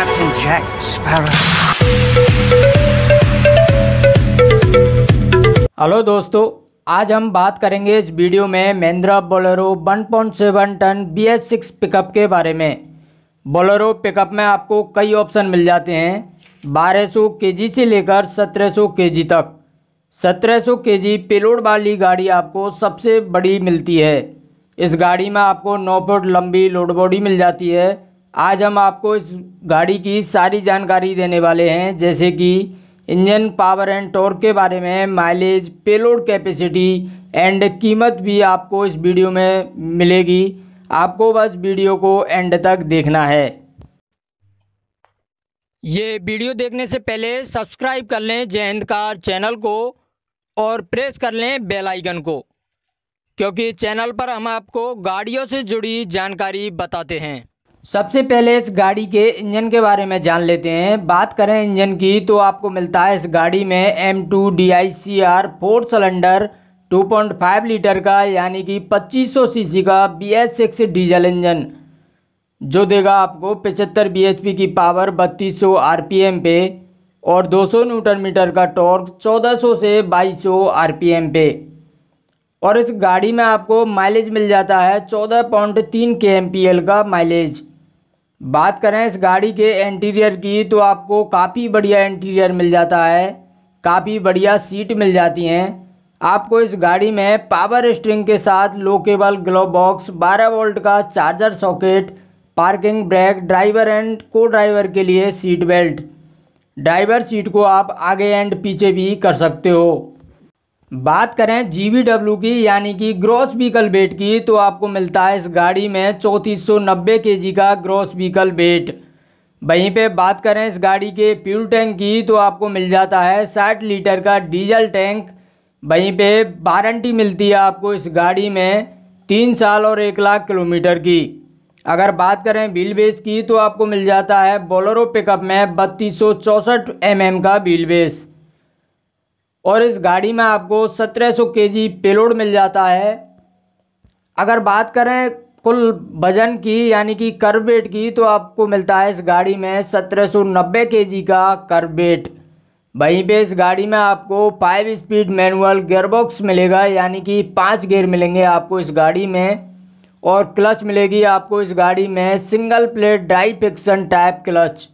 Captain Jack Sparrow. Hello दोस्तों आज हम बात करेंगे इस वीडियो में Mahindra Bolero 1.7 ton B S six pickup के बारे में बोलेरो पिकअप में आपको कई ऑप्शन मिल जाते हैं 1200 केजी से लेकर 1700 केजी तक 1700 केजी पेलोड वाली गाड़ी आपको सबसे बड़ी मिलती है इस गाड़ी में आपको नौ फुट लंबी लोड बॉडी मिल जाती है आज हम आपको इस गाड़ी की सारी जानकारी देने वाले हैं जैसे कि इंजन पावर एंड टॉर्क के बारे में माइलेज पेलोड कैपेसिटी एंड कीमत भी आपको इस वीडियो में मिलेगी आपको बस वीडियो को एंड तक देखना है ये वीडियो देखने से पहले सब्सक्राइब कर लें जय हिंद कार चैनल को और प्रेस कर लें बेल आइकन को क्योंकि चैनल पर हम आपको गाड़ियों से जुड़ी जानकारी बताते हैं सबसे पहले इस गाड़ी के इंजन के बारे में जान लेते हैं बात करें इंजन की तो आपको मिलता है इस गाड़ी में M two D I C R four cylinder 2.5 litre का यानी कि 2500 सीसी का B S six diesel engine जो देगा आपको 75 पी की पावर 3200 आरपीएम पे और 200 न्यूटन मीटर का टॉर्क 1400 से 2200 आरपीएम पे और इस गाड़ी में आपको माइलेज मिल जाता है तीन के एम का माइलेज बात करें इस गाड़ी के इंटीरियर की तो आपको काफ़ी बढ़िया इंटीरियर मिल जाता है काफ़ी बढ़िया सीट मिल जाती हैं आपको इस गाड़ी में पावर स्ट्रिंग के साथ लोकेबल ग्लो बॉक्स 12 वोल्ट का charger socket parking brake driver and co-driver के लिए सीट बेल्ट ड्राइवर सीट को आप आगे एंड पीछे भी कर सकते हो बात करें डब्ल्यू की यानी कि ग्रॉस व्हीकल वेट की तो आपको मिलता है इस गाड़ी में चौंतीस सौ नब्बे के जी का ग्रॉस व्हीकल वेट वहीं पे बात करें इस गाड़ी के फ्यूल टैंक की तो आपको मिल जाता है साठ लीटर का डीजल टैंक वहीं पे वारंटी मिलती है आपको इस गाड़ी में तीन साल और एक लाख किलोमीटर की अगर बात करें व्हील बेस की तो आपको मिल जाता है बोलेरो पिकअप में बत्तीस सौ चौंसठ एम का व्हील बेस और इस गाड़ी में आपको सत्रह सौ के जी पेलोड मिल जाता है अगर बात करें कुल वजन की यानी कि करबेट की तो आपको मिलता है इस गाड़ी में सत्रह सौ नब्बे के जी का करबेट वहीं पे इस गाड़ी में आपको फाइव स्पीड मैनुअल गेयरबॉक्स मिलेगा यानी कि पाँच गेयर मिलेंगे आपको इस गाड़ी में और क्लच मिलेगी आपको इस गाड़ी में single plate dry friction type clutch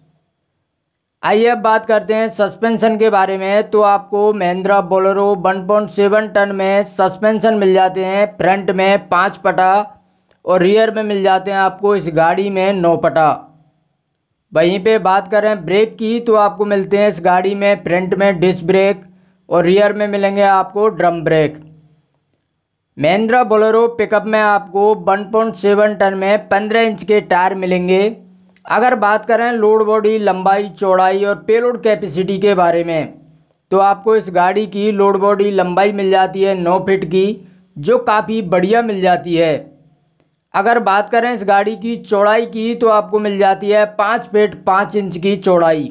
आइए अब बात करते हैं सस्पेंशन के बारे में तो आपको महिंद्रा बोलेरो 1.7 टन में सस्पेंशन मिल जाते हैं फ्रंट में पाँच पटा और रियर में मिल जाते हैं आपको इस गाड़ी में नौ पटा वहीं पे बात करें ब्रेक की तो आपको मिलते हैं इस गाड़ी में फ्रंट में डिस्क ब्रेक और रियर में मिलेंगे आपको drum brake Mahindra Bolero pickup में आपको सेवन टन में पंद्रह इंच के टायर मिलेंगे अगर बात करें लोड बॉडी लंबाई चौड़ाई और पेलोड कैपेसिटी के बारे में तो आपको इस गाड़ी की लोड बॉडी लंबाई मिल जाती है नौ फिट की जो काफ़ी बढ़िया मिल जाती है अगर बात करें इस गाड़ी की चौड़ाई की तो आपको मिल जाती है पाँच फिट पाँच इंच की चौड़ाई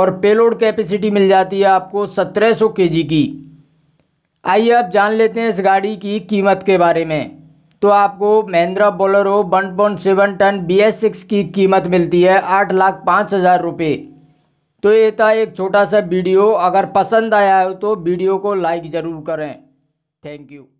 और पेलोड कैपेसिटी मिल जाती है आपको सत्रह सौ की आइए आप जान लेते हैं इस गाड़ी की कीमत के बारे में तो आपको Mahindra Bolero one point seven ton B S six की कीमत मिलती है आठ लाख पाँच हज़ार रुपये तो ये था एक छोटा सा वीडियो अगर पसंद आया हो तो वीडियो को लाइक ज़रूर करें थैंक यू